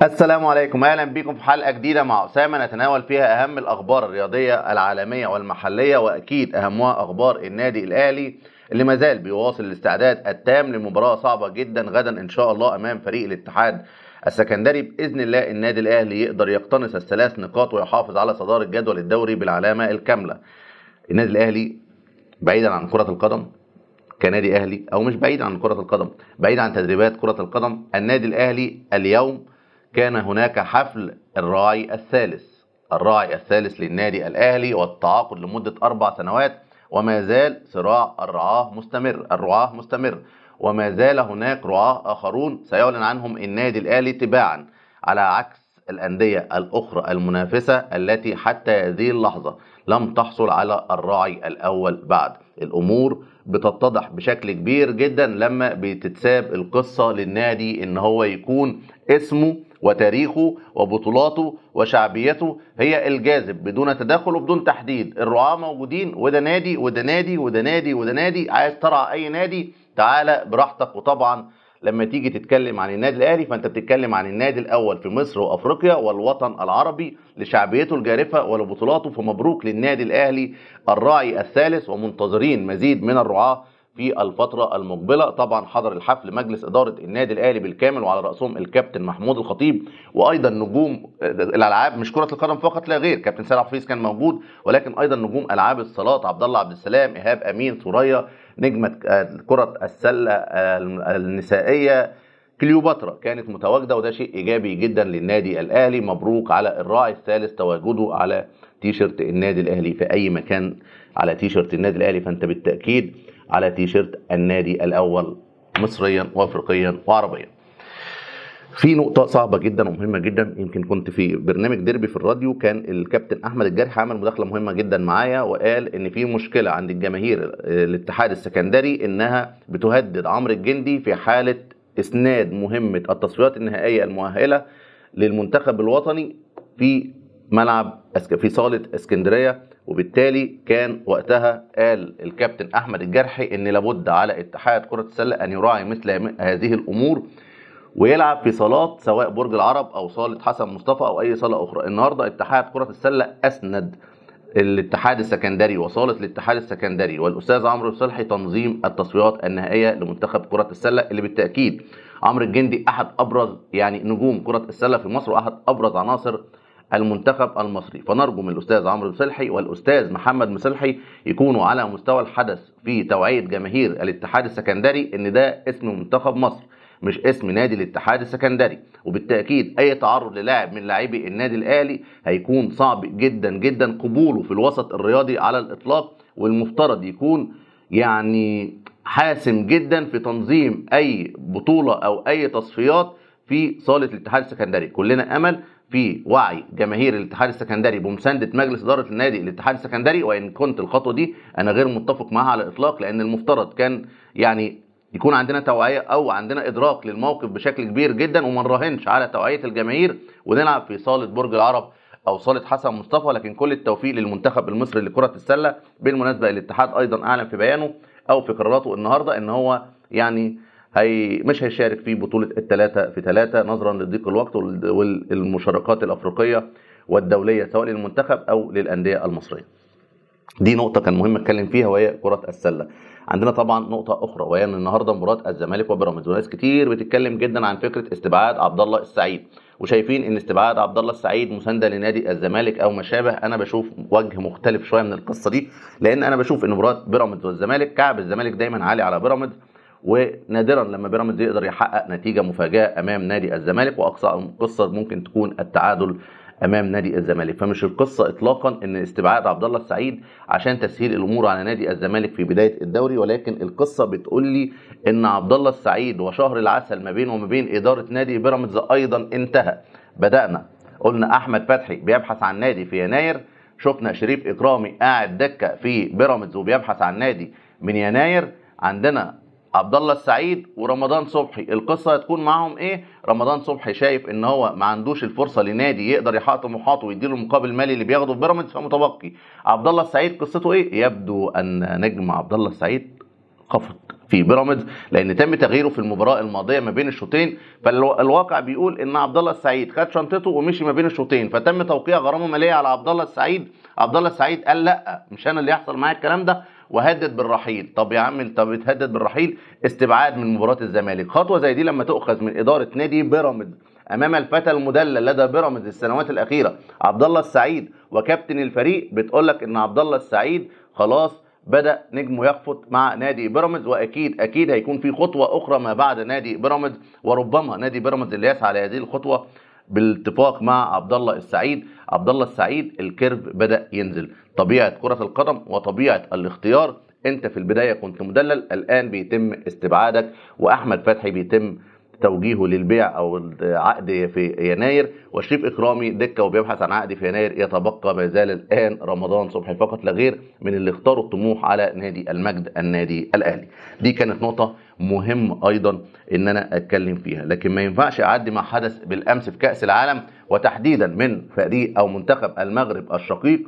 السلام عليكم اهلا بكم في حلقه جديده مع اسامه نتناول فيها اهم الاخبار الرياضيه العالميه والمحليه واكيد اهمها اخبار النادي الاهلي اللي مازال بيواصل الاستعداد التام لمباراه صعبه جدا غدا ان شاء الله امام فريق الاتحاد السكندري باذن الله النادي الاهلي يقدر يقتنص الثلاث نقاط ويحافظ على صداره جدول الدوري بالعلامه الكامله النادي الاهلي بعيدا عن كره القدم كنادي اهلي او مش بعيد عن كره القدم بعيد عن تدريبات كره القدم النادي الاهلي اليوم كان هناك حفل الراعي الثالث الراعي الثالث للنادي الأهلي والتعاقد لمدة أربع سنوات وما زال صراع الرعاه مستمر الرعاه مستمر وما زال هناك رعاه آخرون سيعلن عنهم النادي الأهلي تباعا على عكس الأندية الأخرى المنافسة التي حتى هذه اللحظة لم تحصل على الراعي الأول بعد الأمور بتتضح بشكل كبير جدا لما بتتساب القصة للنادي إن هو يكون اسمه وتاريخه وبطولاته وشعبيته هي الجاذب بدون تدخل وبدون تحديد الرعاة موجودين وده نادي وده نادي وده نادي وده نادي عايز ترعى أي نادي تعالى براحتك وطبعا لما تيجي تتكلم عن النادي الاهلي فانت بتتكلم عن النادي الاول في مصر وافريقيا والوطن العربي لشعبيته الجارفه ولبطولاته فمبروك للنادي الاهلي الراعي الثالث ومنتظرين مزيد من الرعاه في الفترة المقبلة طبعا حضر الحفل مجلس إدارة النادي الأهلي بالكامل وعلى رأسهم الكابتن محمود الخطيب وأيضا نجوم آه، الألعاب مش كرة القدم فقط لا غير كابتن سالم حفيظ كان موجود ولكن أيضا نجوم ألعاب الصالات عبد الله عبد السلام إيهاب أمين ثريا نجمة آه، كرة السلة آه، النسائية كليوباترا كانت متواجدة وده شيء إيجابي جدا للنادي الأهلي مبروك على الراعي الثالث تواجده على تيشرت النادي الأهلي في أي مكان على تيشرت النادي الأهلي فأنت بالتأكيد على تيشيرت النادي الاول مصريا وافريقيا وعربيا في نقطة صعبة جدا ومهمة جدا يمكن كنت في برنامج ديربي في الراديو كان الكابتن أحمد الجارح عمل مداخلة مهمة جدا معايا وقال إن في مشكلة عند الجماهير آه، الاتحاد السكندري إنها بتهدد عمرو الجندي في حالة إسناد مهمة التصفيات النهائية المؤهلة للمنتخب الوطني في ملعب في صالة اسكندرية وبالتالي كان وقتها قال الكابتن احمد الجرحي ان لابد على اتحاد كره السله ان يراعي مثل هذه الامور ويلعب في صالات سواء برج العرب او صاله حسن مصطفى او اي صاله اخرى النهارده اتحاد كره السله اسند الاتحاد السكندري وصاله الاتحاد السكندري والاستاذ عمرو صلحي تنظيم التصفيات النهائيه لمنتخب كره السله اللي بالتاكيد عمرو الجندي احد ابرز يعني نجوم كره السله في مصر واحد ابرز عناصر المنتخب المصري فنرجو من الاستاذ عمرو مسلحي والاستاذ محمد مسلحي يكونوا على مستوى الحدث في توعيه جماهير الاتحاد السكندري ان ده اسم منتخب مصر مش اسم نادي الاتحاد السكندري وبالتاكيد اي تعرض للاعب من لاعبي النادي الاهلي هيكون صعب جدا جدا قبوله في الوسط الرياضي على الاطلاق والمفترض يكون يعني حاسم جدا في تنظيم اي بطوله او اي تصفيات في صاله الاتحاد السكندري كلنا امل في وعي جماهير الاتحاد السكندري بمسانده مجلس اداره النادي الاتحاد السكندري وان كنت الخطوه دي انا غير متفق معها على الاطلاق لان المفترض كان يعني يكون عندنا توعيه او عندنا ادراك للموقف بشكل كبير جدا وما نراهنش على توعيه الجماهير ونلعب في صاله برج العرب او صاله حسن مصطفى لكن كل التوفيق للمنتخب المصري لكره السله بالمناسبه الاتحاد ايضا اعلن في بيانه او في قراراته النهارده ان هو يعني هي مش هيشارك في بطولة الثلاثة في ثلاثة نظرا لضيق الوقت والمشاركات الأفريقية والدولية سواء للمنتخب أو للأندية المصرية دي نقطة كان مهم أتكلم فيها وهي كرة السلة عندنا طبعا نقطة أخرى وهي إن النهاردة مباراة الزمالك وبيراميدز وناس كتير بتتكلم جدا عن فكرة استبعاد عبد الله السعيد وشايفين ان استبعاد عبد الله السعيد مسانده لنادي الزمالك او ما شابه انا بشوف وجه مختلف شويه من القصه دي لان انا بشوف ان مباراه بيراميدز والزمالك كعب الزمالك دايما عالي على بيراميدز ونادرا لما بيراميدز يقدر يحقق نتيجه مفاجاه امام نادي الزمالك واقصى قصه ممكن تكون التعادل امام نادي الزمالك فمش القصه اطلاقا ان استبعاد عبد الله السعيد عشان تسهيل الامور على نادي الزمالك في بدايه الدوري ولكن القصه بتقول لي ان عبد الله السعيد وشهر العسل ما بينه وما بين اداره نادي بيراميدز ايضا انتهى بدانا قلنا احمد فتحي بيبحث عن نادي في يناير شفنا شريف اكرامي قاعد دكه في بيراميدز وبيبحث عن نادي من يناير عندنا عبد الله السعيد ورمضان صبحي القصه هتكون معاهم ايه رمضان صبحي شايف ان هو ما عندوش الفرصه لنادي يقدر يحقق طموحاته ويديله المقابل المالي اللي بياخده في بيراميدز فمتبقي عبد الله السعيد قصته ايه يبدو ان نجم عبد الله السعيد خفض في بيراميدز لان تم تغييره في المباراه الماضيه ما بين الشوطين فالواقع بيقول ان عبد الله السعيد خد شنطته ومشي ما بين الشوطين فتم توقيع غرامه ماليه على عبد الله السعيد عبد الله السعيد قال لا مش انا اللي يحصل معايا الكلام ده وهدد بالرحيل طب يا عم انت بتهدد بالرحيل استبعاد من مباراه الزمالك خطوه زي دي لما تؤخذ من اداره نادي بيراميدز امام الفتى المدلل لدى بيراميدز السنوات الاخيره عبد الله السعيد وكابتن الفريق بتقول لك ان عبد الله السعيد خلاص بدا نجمه يخفت مع نادي بيراميدز واكيد اكيد هيكون في خطوه اخرى ما بعد نادي بيراميدز وربما نادي بيراميدز اللي يسعى لهذه الخطوه بالاتفاق مع عبد الله السعيد عبد الله السعيد الكيرف بدا ينزل طبيعه كره القدم وطبيعه الاختيار انت في البدايه كنت مدلل الان بيتم استبعادك واحمد فتحي بيتم توجيهه للبيع او العقد في يناير وشريف اكرامي دكه وبيبحث عن عقد في يناير يتبقى ما زال الان رمضان صبحي فقط لا غير من اللي اختاروا الطموح على نادي المجد النادي الاهلي دي كانت نقطه مهم ايضا ان انا اتكلم فيها لكن ما ينفعش اعدي مع حدث بالامس في كاس العالم وتحديدا من فريق او منتخب المغرب الشقيق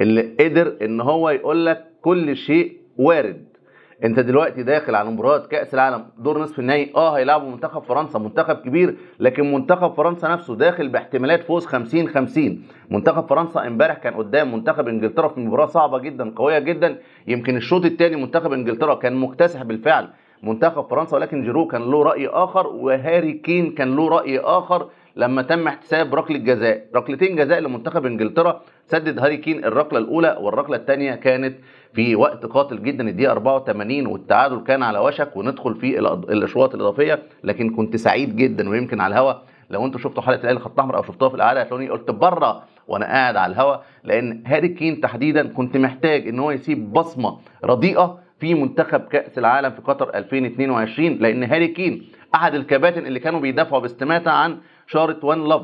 اللي قدر ان هو يقول لك كل شيء وارد انت دلوقتي داخل على مباراه كاس العالم دور نصف النهائي اه هيلعبوا منتخب فرنسا منتخب كبير لكن منتخب فرنسا نفسه داخل باحتمالات فوز 50 50 منتخب فرنسا امبارح كان قدام منتخب انجلترا في مباراه صعبه جدا قويه جدا يمكن الشوط الثاني منتخب انجلترا كان مكتسح بالفعل منتخب فرنسا ولكن جيرو كان له راي اخر وهاري كين كان له راي اخر لما تم احتساب ركله جزاء ركلتين جزاء لمنتخب انجلترا سدد هاري كين الركله الاولى والركله الثانيه كانت في وقت قاتل جدا الدقيقه 84 والتعادل كان على وشك وندخل في الاشواط الاضافيه لكن كنت سعيد جدا ويمكن على الهوا لو انتوا شفتوا حلقه الاهلي خط احمر او شفتوها في الاعاده هتلاقوني قلت بره وانا قاعد على الهوا لان هاري كين تحديدا كنت محتاج ان هو يسيب بصمه رديئه في منتخب كاس العالم في قطر 2022 لان هاري كين احد الكباتن اللي كانوا بيدافعوا باستماته عن شاره وان لاف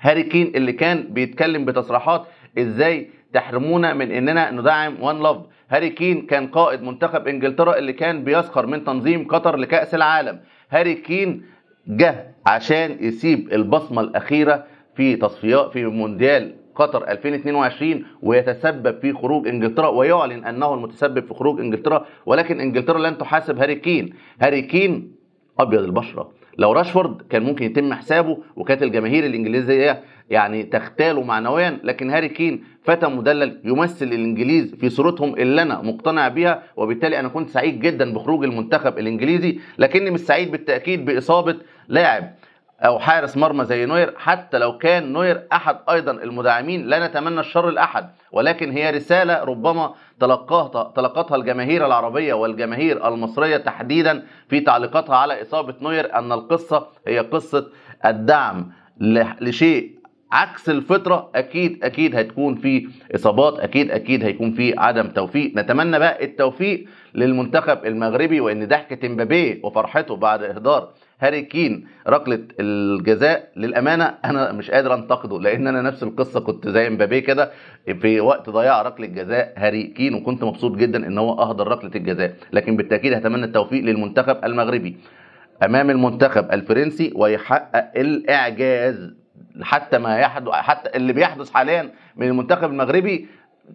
هاري كين اللي كان بيتكلم بتصريحات ازاي تحرمونا من اننا ندعم وان لاف هاري كين كان قائد منتخب انجلترا اللي كان بيسخر من تنظيم قطر لكاس العالم هاري كين جه عشان يسيب البصمه الاخيره في تصفيات في مونديال قطر 2022 ويتسبب في خروج انجلترا ويعلن انه المتسبب في خروج انجلترا ولكن انجلترا لن تحاسب هاري كين هاري كين ابيض البشره لو راشفورد كان ممكن يتم حسابه وكانت الجماهير الانجليزيه يعني تختاله معنويا لكن هاري كين فتى مدلل يمثل الانجليز في صورتهم اللي انا مقتنع بيها وبالتالي انا كنت سعيد جدا بخروج المنتخب الانجليزي لكني مش سعيد بالتاكيد باصابه لاعب او حارس مرمى زي نوير حتى لو كان نوير احد ايضا المداعمين لا نتمنى الشر لاحد ولكن هي رساله ربما تلقاها تلقتها الجماهير العربيه والجماهير المصريه تحديدا في تعليقاتها على اصابه نوير ان القصه هي قصه الدعم لشيء عكس الفطره اكيد اكيد هتكون في اصابات اكيد اكيد هيكون في عدم توفيق نتمنى بقى التوفيق للمنتخب المغربي وان ضحكه امبابيه وفرحته بعد اهدار هاري كين ركله الجزاء للامانه انا مش قادر انتقده لان انا نفس القصه كنت زي مبابي كده في وقت ضياع ركله جزاء هاري كين وكنت مبسوط جدا ان هو اهدر ركله الجزاء لكن بالتاكيد هتمنى التوفيق للمنتخب المغربي امام المنتخب الفرنسي ويحقق الاعجاز حتى ما يحدث حتى اللي بيحدث حاليا من المنتخب المغربي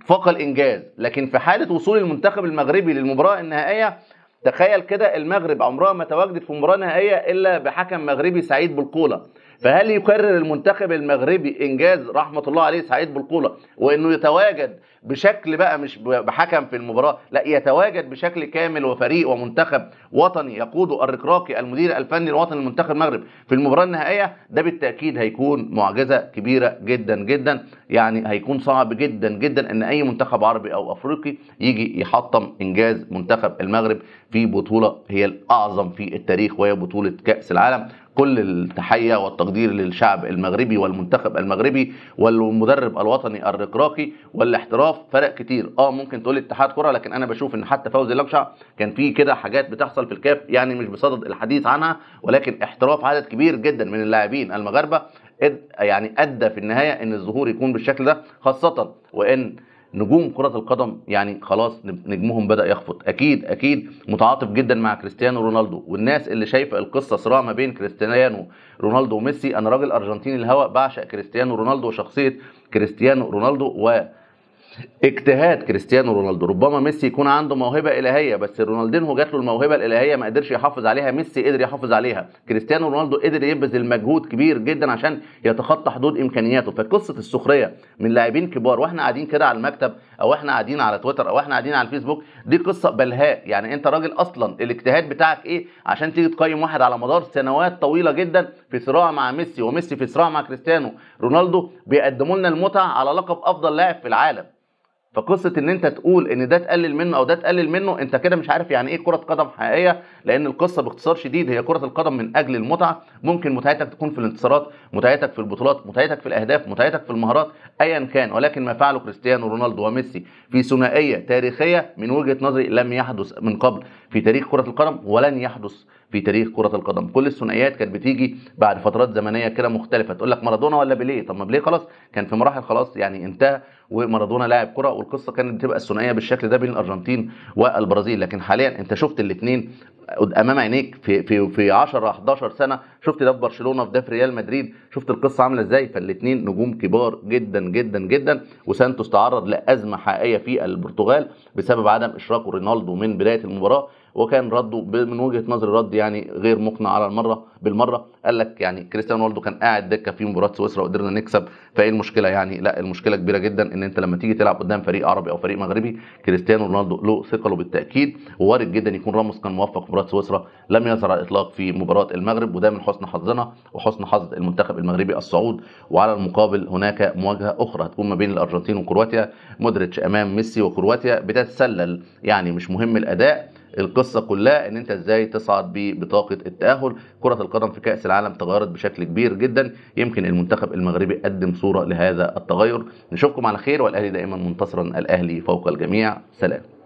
فاق الانجاز لكن في حاله وصول المنتخب المغربي للمباراه النهائيه تخيل كده المغرب عمرها ما تواجدت في مباراه نهائيه الا بحكم مغربي سعيد بالقوله فهل يكرر المنتخب المغربي انجاز رحمه الله عليه سعيد بالقوله وانه يتواجد بشكل بقى مش بحكم في المباراه لا يتواجد بشكل كامل وفريق ومنتخب وطني يقوده الركراكي المدير الفني الوطني لمنتخب المغرب في المباراه النهائيه ده بالتاكيد هيكون معجزه كبيره جدا جدا يعني هيكون صعب جدا جدا ان اي منتخب عربي او افريقي يجي يحطم انجاز منتخب المغرب في بطوله هي الاعظم في التاريخ وهي بطوله كاس العالم كل التحيه والتقدير للشعب المغربي والمنتخب المغربي والمدرب الوطني الرقراقي والاحتراف فرق كتير اه ممكن تقول اتحاد كره لكن انا بشوف ان حتى فوزي لقشع كان في كده حاجات بتحصل في الكاف يعني مش بصدد الحديث عنها ولكن احتراف عدد كبير جدا من اللاعبين المغاربه يعني ادى في النهايه ان الظهور يكون بالشكل ده خاصه وان نجوم كرة القدم يعني خلاص نجمهم بدأ يخفض أكيد أكيد متعاطف جدا مع كريستيانو رونالدو والناس اللي شايفة القصة صراع ما بين كريستيانو رونالدو وميسي أنا راجل أرجنتيني الهواء بعشق كريستيانو رونالدو وشخصية كريستيانو رونالدو و اجتهاد كريستيانو رونالدو ربما ميسي يكون عنده موهبه الهيه بس رونالدينهو جات له الموهبه الالهيه ما قدرش يحافظ عليها ميسي قدر يحافظ عليها كريستيانو رونالدو قدر يبذل مجهود كبير جدا عشان يتخطى حدود امكانياته فقصه السخريه من لاعبين كبار واحنا قاعدين كده على المكتب او احنا قاعدين على تويتر او احنا قاعدين على الفيسبوك دي قصه بلهاء يعني انت راجل اصلا الاجتهاد بتاعك ايه عشان تيجي تقيم واحد على مدار سنوات طويله جدا في صراع مع ميسي وميسي في صراع مع كريستيانو رونالدو بيقدموا لنا المتعه على لقب افضل لاعب في العالم فقصه ان انت تقول ان ده تقلل منه او ده تقلل منه انت كده مش عارف يعني ايه كره قدم حقيقيه لان القصه باختصار شديد هي كره القدم من اجل المتعه ممكن متعتك تكون في الانتصارات متعتك في البطولات متعتك في الاهداف متعتك في المهارات ايا كان ولكن ما فعله كريستيانو رونالدو وميسي في ثنائيه تاريخيه من وجهه نظري لم يحدث من قبل في تاريخ كره القدم ولن يحدث في تاريخ كره القدم كل الثنائيات كانت بتيجي بعد فترات زمنيه كده مختلفه تقول لك مارادونا ولا بيليه طب ما بيليه خلاص كان في مراحل خلاص يعني انتهى ومارادونا لاعب كره والقصه كانت بتبقى الثنائيه بالشكل ده بين الارجنتين والبرازيل لكن حاليا انت شفت الاثنين امام عينيك في في في 10 11 سنه شفت ده في برشلونه في ده في ريال مدريد شفت القصه عامله ازاي فالاثنين نجوم كبار جدا جدا جدا وسانتوس تعرض لازمه حقيقيه في البرتغال بسبب عدم اشراك رونالدو من بدايه المباراه وكان رده من وجهه نظري رد يعني غير مقنع على المره بالمره قال لك يعني كريستيانو رونالدو كان قاعد دكه في مباراه سويسرا وقدرنا نكسب فايه المشكله يعني لا المشكله كبيره جدا ان انت لما تيجي تلعب قدام فريق عربي او فريق مغربي كريستيانو رونالدو له ثقله بالتاكيد ووارد جدا يكون راموس كان موفق في مباراه سويسرا لم يظهر على الاطلاق في مباراه المغرب وده من حسن حظنا وحسن حظ المنتخب المغربي الصعود وعلى المقابل هناك مواجهه اخرى هتكون ما بين الارجنتين وكرواتيا مودريتش امام ميسي وكرواتيا بتتسلل يعني مش مهم الاداء القصه كلها ان انت ازاي تصعد ببطاقه التاهل كره القدم في كاس العالم تغيرت بشكل كبير جدا يمكن المنتخب المغربي قدم صوره لهذا التغير نشوفكم على خير والاهلي دائما منتصرا الاهلي فوق الجميع سلام